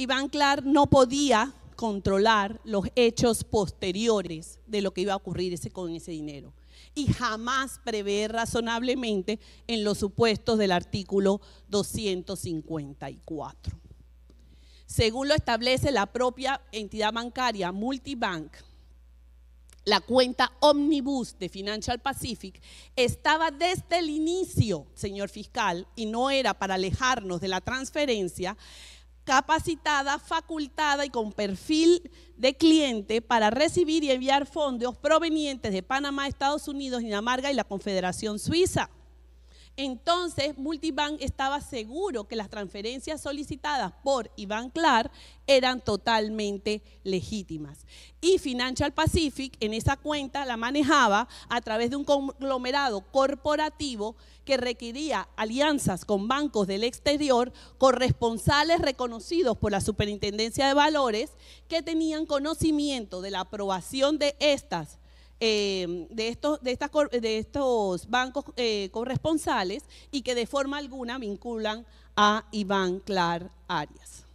Iván Clark no podía controlar los hechos posteriores de lo que iba a ocurrir con ese dinero y jamás prevé razonablemente en los supuestos del artículo 254. Según lo establece la propia entidad bancaria Multibank, la cuenta Omnibus de Financial Pacific estaba desde el inicio, señor fiscal, y no era para alejarnos de la transferencia, capacitada, facultada y con perfil de cliente para recibir y enviar fondos provenientes de Panamá, Estados Unidos, Dinamarca y la Confederación Suiza. Entonces, Multibank estaba seguro que las transferencias solicitadas por Iván Clark eran totalmente legítimas. Y Financial Pacific en esa cuenta la manejaba a través de un conglomerado corporativo que requería alianzas con bancos del exterior, corresponsales reconocidos por la Superintendencia de Valores, que tenían conocimiento de la aprobación de estas eh, de, estos, de, de estos bancos eh, corresponsales y que de forma alguna vinculan a Iván Clar Arias.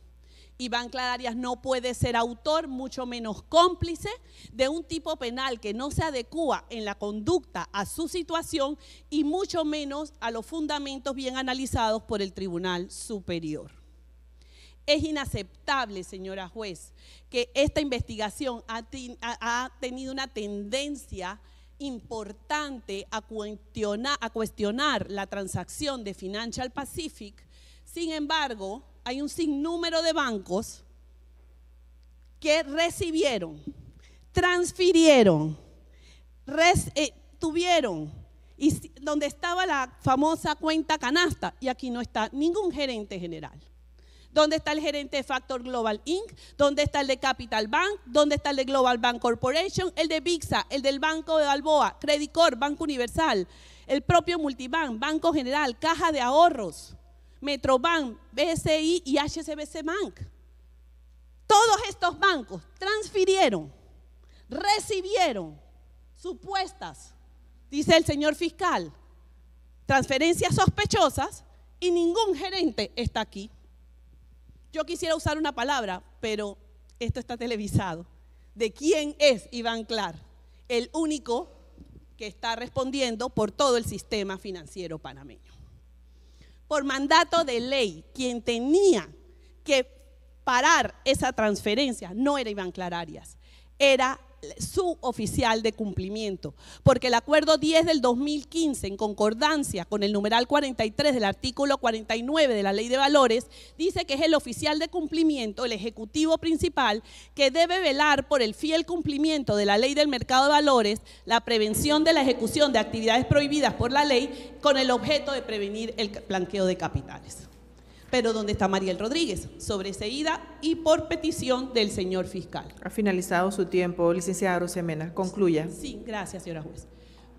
Iván Arias no puede ser autor, mucho menos cómplice, de un tipo penal que no se adecua en la conducta a su situación y mucho menos a los fundamentos bien analizados por el Tribunal Superior. Es inaceptable, señora juez, que esta investigación ha, tenido una tendencia importante a cuestionar, la transacción de Financial Pacific. Sin embargo, hay un sinnúmero de bancos que recibieron, transfirieron, eh, tuvieron, y donde estaba la famosa cuenta canasta, y aquí no está ningún gerente general. ¿Dónde está el gerente de Factor Global Inc? ¿Dónde está el de Capital Bank? ¿Dónde está el de Global Bank Corporation? El de VIXA, el del Banco de Balboa, Credicor, Banco Universal, el propio Multibank, Banco General, Caja de Ahorros, Metrobank, BSI y HSBC Bank. Todos estos bancos transfirieron, recibieron supuestas, dice el señor fiscal, transferencias sospechosas y ningún gerente está aquí. Yo quisiera usar una palabra, pero esto está televisado. ¿De quién es Iván Clar? El único que está respondiendo por todo el sistema financiero panameño. Por mandato de ley, quien tenía que parar esa transferencia no era Iván Clar Arias, era su oficial de cumplimiento, porque el acuerdo 10 del 2015, en concordancia con el numeral 43 del artículo 49 de la Ley de Valores, dice que es el oficial de cumplimiento, el ejecutivo principal, que debe velar por el fiel cumplimiento de la Ley del Mercado de Valores, la prevención de la ejecución de actividades prohibidas por la ley, con el objeto de prevenir el blanqueo de capitales pero dónde está Mariel Rodríguez, sobreseída y por petición del señor fiscal. Ha finalizado su tiempo, licenciada Rosemena. Concluya. Sí, gracias, señora juez.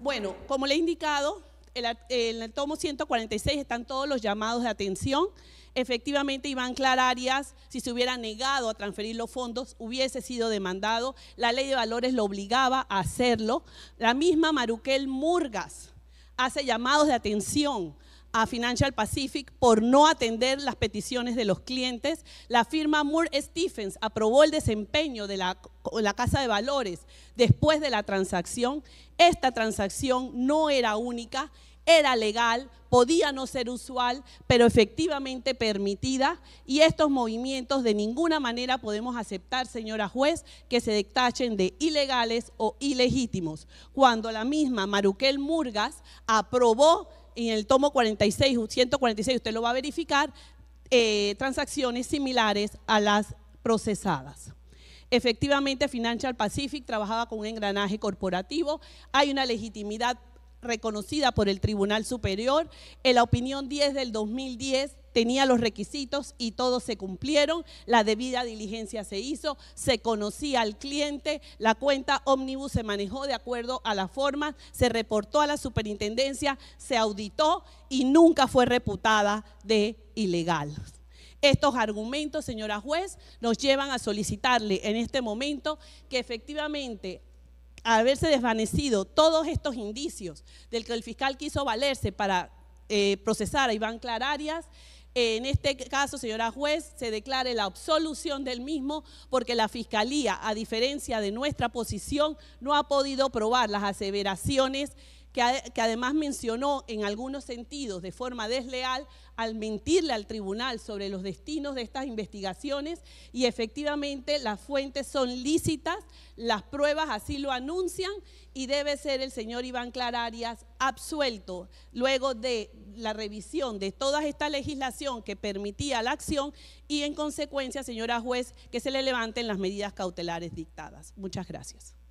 Bueno, como le he indicado, en el, tomo 146 están todos los llamados de atención. Efectivamente, Iván Clararias, si se hubiera negado a transferir los fondos, hubiese sido demandado. La ley de valores lo obligaba a hacerlo. La misma Maruquel Murgas hace llamados de atención a Financial Pacific por no atender las peticiones de los clientes. La firma Moore Stephens aprobó el desempeño de la, la Casa de Valores después de la transacción. Esta transacción no era única, era legal, podía no ser usual, pero efectivamente permitida. Y estos movimientos de ninguna manera podemos aceptar, señora juez, que se detachen de ilegales o ilegítimos. Cuando la misma Maruquel Murgas aprobó en el tomo 46, 146, usted lo va a verificar, eh, transacciones similares a las procesadas. Efectivamente, Financial Pacific trabajaba con un engranaje corporativo, hay una legitimidad reconocida por el Tribunal Superior. En la opinión 10 del 2010 tenía los requisitos y todos se cumplieron, la debida diligencia se hizo, se conocía al cliente, la cuenta Omnibus se manejó de acuerdo a la forma, se reportó a la superintendencia, se auditó y nunca fue reputada de ilegal. Estos argumentos, señora juez, nos llevan a solicitarle en este momento que efectivamente haberse desvanecido todos estos indicios del que el fiscal quiso valerse para eh, procesar a Iván Clararias, en este caso, señora juez, se declare la absolución del mismo porque la Fiscalía, a diferencia de nuestra posición, no ha podido probar las aseveraciones que, además mencionó en algunos sentidos de forma desleal al mentirle al tribunal sobre los destinos de estas investigaciones y efectivamente las fuentes son lícitas, las pruebas así lo anuncian y debe ser el señor Iván Clararias absuelto luego de la revisión de toda esta legislación que permitía la acción y en consecuencia, señora juez, que se le levanten las medidas cautelares dictadas. Muchas gracias.